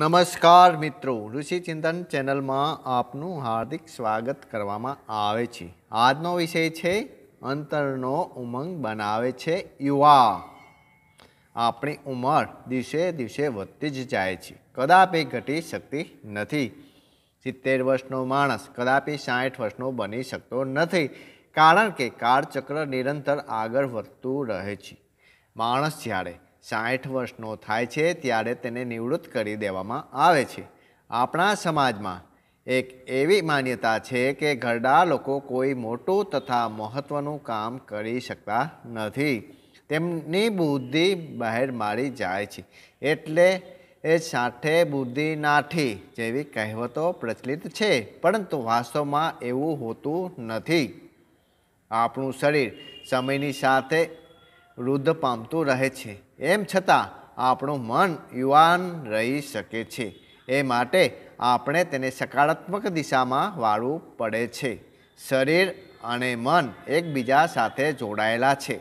નમસ્કાર મિત્રો ઋષિ ચિંતન ચેનલમાં આપનું હાર્દિક સ્વાગત કરવામાં આવે છે આજનો વિષય છે અંતરનો ઉમંગ બનાવે છે યુવા આપણી ઉંમર દિવસે દિવસે વધતી જ જાય છે કદાપી ઘટી શકતી નથી સિત્તેર વર્ષનો માણસ કદાપી સાઠ વર્ષનો બની શકતો નથી કારણ કે કાળચક્ર નિરંતર આગળ વધતું રહે છે માણસ જ્યારે સાઠ વર્ષનો થાય છે ત્યારે તેને નિવૃત્ત કરી દેવામાં આવે છે આપણા સમાજમાં એક એવી માન્યતા છે કે ઘરડા લોકો કોઈ મોટું તથા મહત્ત્વનું કામ કરી શકતા નથી તેમની બુદ્ધિ બહાર મારી જાય છે એટલે એ સાઠે બુદ્ધિ નાઠી જેવી કહેવતો પ્રચલિત છે પરંતુ વાસ્તવમાં એવું હોતું નથી આપણું શરીર સમયની સાથે વૃદ્ધ પામતું રહે છે એમ છતાં આપણું મન યુવાન રહી શકે છે એ માટે આપણે તેને સકારાત્મક દિશામાં વાળવું પડે છે શરીર અને મન એકબીજા સાથે જોડાયેલા છે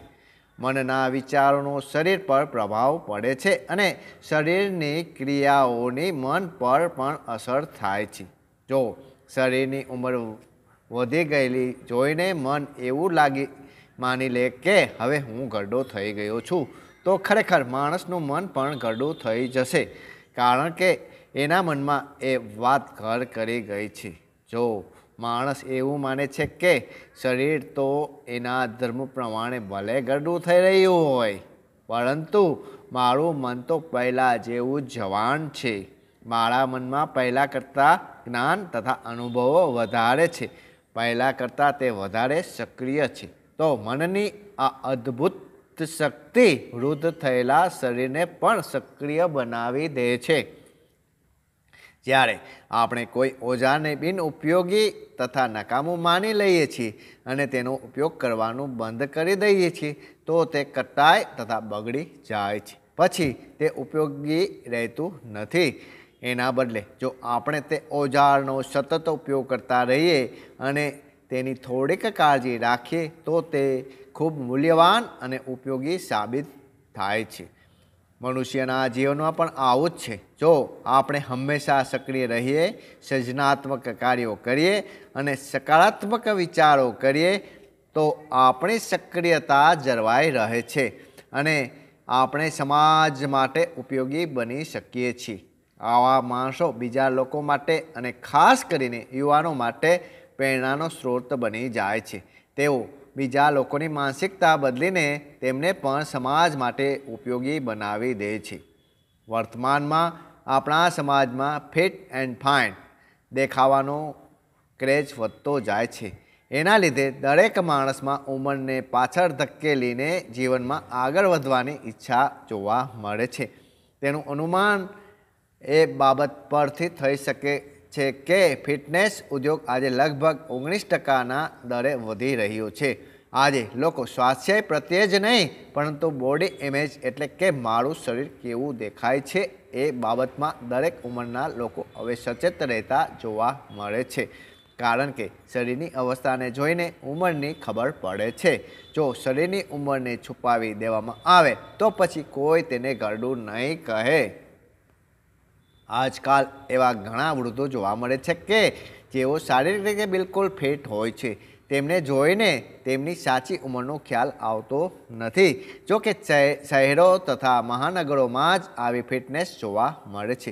મનના વિચારોનો શરીર પર પ્રભાવ પડે છે અને શરીરની ક્રિયાઓની મન પર પણ અસર થાય છે જો શરીરની ઉંમર વધી ગયેલી જોઈને મન એવું લાગી માની લે કે હવે હું ગરડો થઈ ગયો છું તો ખરેખર માણસનું મન પણ ગરડું થઈ જશે કારણ કે એના મનમાં એ વાત ઘર કરી ગઈ છે જો માણસ એવું માને છે કે શરીર તો એના ધર્મ પ્રમાણે ભલે ગરડું થઈ રહ્યું હોય પરંતુ મારું મન તો પહેલાં જેવું જવાન છે મારા મનમાં પહેલાં કરતાં જ્ઞાન તથા અનુભવો વધારે છે પહેલાં કરતાં તે વધારે સક્રિય છે તો મનની આ અદ્ભુત શક્તિ વૃદ્ધ થયેલા શરીરને પણ સક્રિય બનાવી દે છે જ્યારે આપણે કોઈ ઓજાને બિન ઉપયોગી તથા નકામું માની લઈએ છીએ અને તેનો ઉપયોગ કરવાનું બંધ કરી દઈએ છીએ તો તે કટાય તથા બગડી જાય છે પછી તે ઉપયોગી રહેતું નથી એના બદલે જો આપણે તે ઓજારનો સતત ઉપયોગ કરતા રહીએ અને તેની થોડીક કાળજી રાખીએ તો તે ખૂબ મૂલ્યવાન અને ઉપયોગી સાબિત થાય છે મનુષ્યના જીવનમાં પણ આવું જ છે જો આપણે હંમેશા સક્રિય રહીએ સર્જનાત્મક કાર્યો કરીએ અને સકારાત્મક વિચારો કરીએ તો આપણી સક્રિયતા જળવાઈ રહે છે અને આપણે સમાજ માટે ઉપયોગી બની શકીએ છીએ આવા માણસો બીજા લોકો માટે અને ખાસ કરીને યુવાનો માટે પ્રેરણાનો સ્ત્રોત બની જાય છે તેઓ બીજા લોકોની માનસિકતા બદલીને તેમને પણ સમાજ માટે ઉપયોગી બનાવી દે છે વર્તમાનમાં આપણા સમાજમાં ફિટ એન્ડ ફાઇન દેખાવાનો ક્રેજ વધતો જાય છે એના લીધે દરેક માણસમાં ઉંમરને પાછળ ધકેલીને જીવનમાં આગળ વધવાની ઈચ્છા જોવા મળે છે તેનું અનુમાન એ બાબત પરથી થઈ શકે છે કે ફિટનેસ ઉદ્યોગ આજે લગભગ ઓગણીસ ટકાના દરે વધી રહ્યો છે આજે લોકો સ્વાસ્થ્ય પ્રત્યે જ નહીં પરંતુ બોડી ઇમેજ એટલે કે મારું શરીર કેવું દેખાય છે એ બાબતમાં દરેક ઉંમરના લોકો હવે સચેત રહેતા જોવા મળે છે કારણ કે શરીરની અવસ્થાને જોઈને ઉંમરની ખબર પડે છે જો શરીરની ઉંમરને છુપાવી દેવામાં આવે તો પછી કોઈ તેને ગરડું નહીં કહે આજકાલ એવા ઘણા વૃદ્ધો જોવા મળે છે કે જેઓ શારીરિક રીતે બિલકુલ ફિટ હોય છે તેમને જોઈને તેમની સાચી ઉંમરનો ખ્યાલ આવતો નથી જો કે શહેરો તથા મહાનગરોમાં જ આવી ફિટનેસ જોવા મળે છે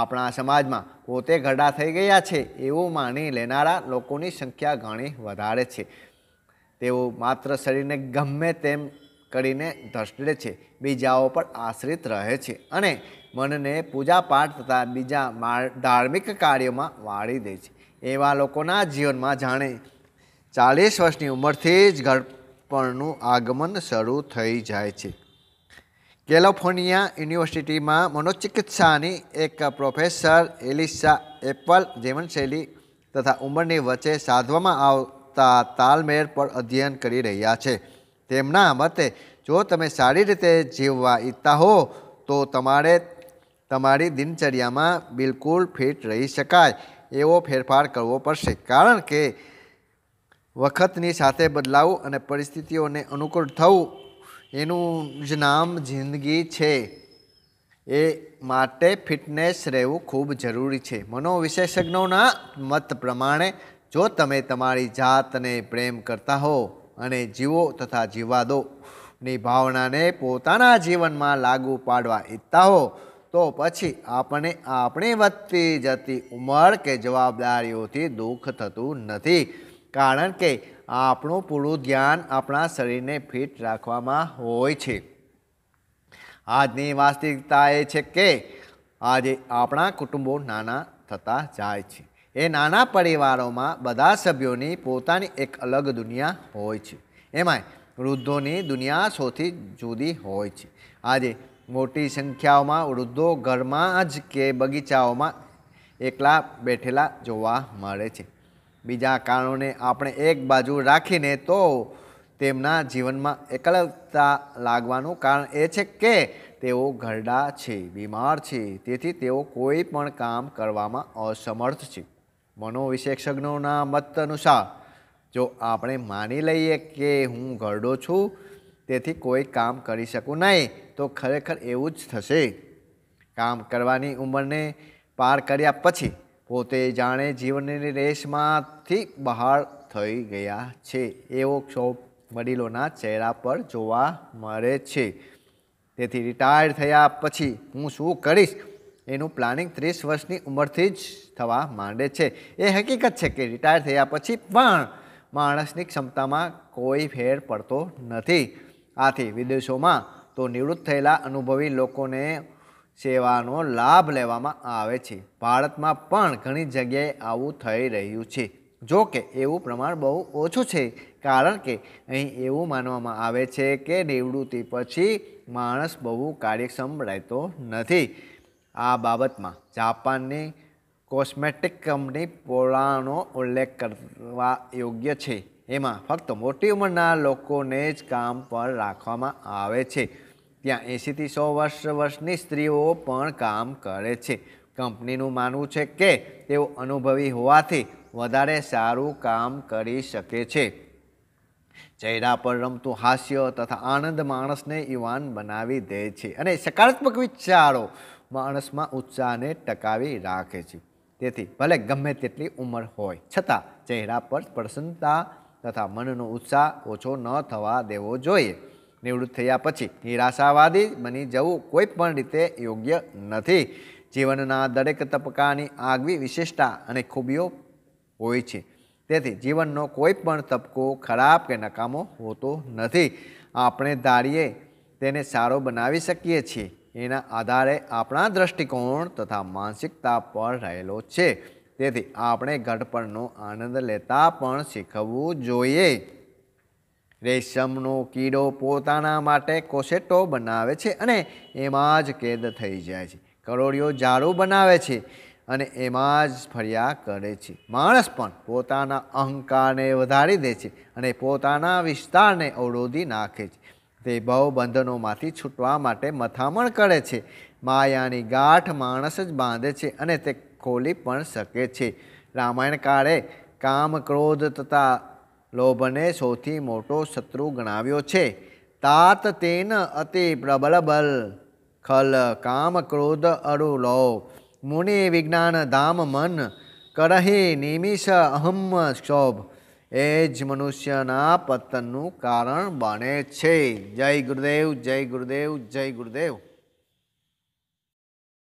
આપણા સમાજમાં પોતે ઘરડા થઈ ગયા છે એવું માની લેનારા લોકોની સંખ્યા ઘણી વધારે છે તેઓ માત્ર શરીરને ગમે તેમ કરીને ધસડે છે બીજાઓ પર આશ્રિત રહે છે અને મનને પૂજાપાઠ તથા બીજા ધાર્મિક કાર્યોમાં વાળી દે છે એવા લોકોના જીવનમાં જાણે ચાલીસ વર્ષની ઉંમરથી જ ગળપણનું આગમન શરૂ થઈ જાય છે કેલિફોર્નિયા યુનિવર્સિટીમાં મનોચિકિત્સાની એક પ્રોફેસર એલિસા એપલ જીવનશૈલી તથા ઉંમરની વચ્ચે સાધવામાં આવતા તાલમેળ પર અધ્યયન કરી રહ્યા છે તેમના મતે જો તમે સારી રીતે જીવવા ઈચ્છતા હો તો તમારે તમારી દિનચર્યામાં બિલકુલ ફિટ રહી શકાય એવો ફેરફાર કરવો પડશે કારણ કે વખતની સાથે બદલાવું અને પરિસ્થિતિઓને અનુકૂળ થવું એનું જ નામ જિંદગી છે એ માટે ફિટનેસ રહેવું ખૂબ જરૂરી છે મનોવિશેષજ્ઞોના મત પ્રમાણે જો તમે તમારી જાતને પ્રેમ કરતા હો અને જીવો તથા જીવાદોની ભાવનાને પોતાના જીવનમાં લાગુ પાડવા ઈચ્છતા હો તો પછી આપણે આપણી વધતી જતી ઉંમર કે જવાબદારીઓથી દુઃખ થતું નથી કારણ કે આપણું પૂરું ધ્યાન આપણા શરીરને ફિટ રાખવામાં હોય છે આજની વાસ્તવિકતા એ છે કે આજે આપણા કુટુંબો નાના થતા જાય છે એ નાના પરિવારોમાં બધા સભ્યોની પોતાની એક અલગ દુનિયા હોય છે એમાંય વૃદ્ધોની દુનિયા સૌથી જુદી હોય છે આજે મોટી સંખ્યાઓમાં વૃદ્ધો ઘરમાં જ કે બગીચાઓમાં એકલા બેઠેલા જોવા મળે છે બીજા કારણોને આપણે એક બાજુ રાખીને તો તેમના જીવનમાં એકલતા લાગવાનું કારણ એ છે કે તેઓ ઘરડા છે બીમાર છે તેથી તેઓ કોઈ પણ કામ કરવામાં અસમર્થ છે મનોવિશેષજ્ઞોના મત અનુસાર જો આપણે માની લઈએ કે હું ઘરડો છું તેથી કોઈ કામ કરી શકું નહીં તો ખરેખર એવું જ થશે કામ કરવાની ઉંમરને પાર કર્યા પછી પોતે જાણે જીવનની રેસમાંથી બહાર થઈ ગયા છે એવો ક્ષોભ વડીલોના ચહેરા પર જોવા મળે છે તેથી રિટાયર થયા પછી હું શું કરીશ એનું પ્લાનિંગ ત્રીસ વર્ષની ઉંમરથી જ થવા માંડે છે એ હકીકત છે કે રિટાયર થયા પછી પણ માણસની ક્ષમતામાં કોઈ ફેર પડતો નથી આથી વિદેશોમાં તો નિવૃત્ત થયેલા અનુભવી લોકોને સેવાનો લાભ લેવામાં આવે છે ભારતમાં પણ ઘણી જગ્યાએ આવું થઈ રહ્યું છે જો કે એવું પ્રમાણ બહુ ઓછું છે કારણ કે અહીં એવું માનવામાં આવે છે કે નિવૃત્તિ પછી માણસ બહુ કાર્યક્ષમ રહેતો નથી આ બાબતમાં જાપાનની કોસ્મેટિક કંપની પોળાનો ઉલ્લેખ કરવા યોગ્ય છે એમાં ફક્ત મોટી ઉંમરના લોકોને જ કામ પર રાખવામાં આવે છે ત્યાં એંશીથી સો વર્ષ વર્ષની સ્ત્રીઓ પણ કામ કરે છે કંપનીનું માનવું છે કે તેઓ અનુભવી હોવાથી વધારે સારું કામ કરી શકે છે ચહેરા પર રમતું હાસ્ય તથા આનંદ માણસને યુવાન બનાવી દે છે અને સકારાત્મક વિચારો માણસમાં ઉત્સાહને ટકાવી રાખે છે તેથી ભલે ગમે તેટલી ઉંમર હોય છતાં ચહેરા પર પ્રસન્નતા તથા મનનો ઉત્સાહ ઓછો ન થવા દેવો જોઈએ નિવૃત્ત થયા પછી નિરાશાવાદી બની જવું કોઈ પણ રીતે યોગ્ય નથી જીવનના દરેક તબક્કાની આગવી વિશેષતા અને ખૂબીઓ હોય છે તેથી જીવનનો કોઈ પણ તબક્કો ખરાબ કે નકામો હોતો નથી આપણે ધારીએ તેને સારો બનાવી શકીએ છીએ એના આધારે આપણા દ્રષ્ટિકોણ તથા માનસિકતા પર રહેલો છે તેથી આપણે ગઢપણનો આનંદ લેતા પણ શીખવવું જોઈએ રેશમનો કીડો પોતાના માટે કોસેટો બનાવે છે અને એમાં જ કેદ થઈ જાય છે કરોળીઓ ઝાડું બનાવે છે અને એમાં જ ફર્યા કરે છે માણસ પણ પોતાના અહંકારને વધારી દે છે અને પોતાના વિસ્તારને અવરોધી નાખે છે તે બંધનોમાંથી છૂટવા માટે મથામણ કરે છે માયાની ગાંઠ માણસ જ બાંધે છે અને તે ખોલી પણ શકે છે રામાયણકારે કામ ક્રોધ તથા લોભને સૌથી મોટો શત્રુ ગણાવ્યો છે તાત તેન અતિ પ્રબલ બલ ખલ કામ ક્રોધ અરુ લોભ મુનિ વિજ્ઞાન ધામ મન કરહે નિમિષ અહમ શોભ એ જ મનુષ્યના પતનનું કારણ બને છે જય ગુરુદેવ જય ગુરુદેવ જય ગુરુદેવ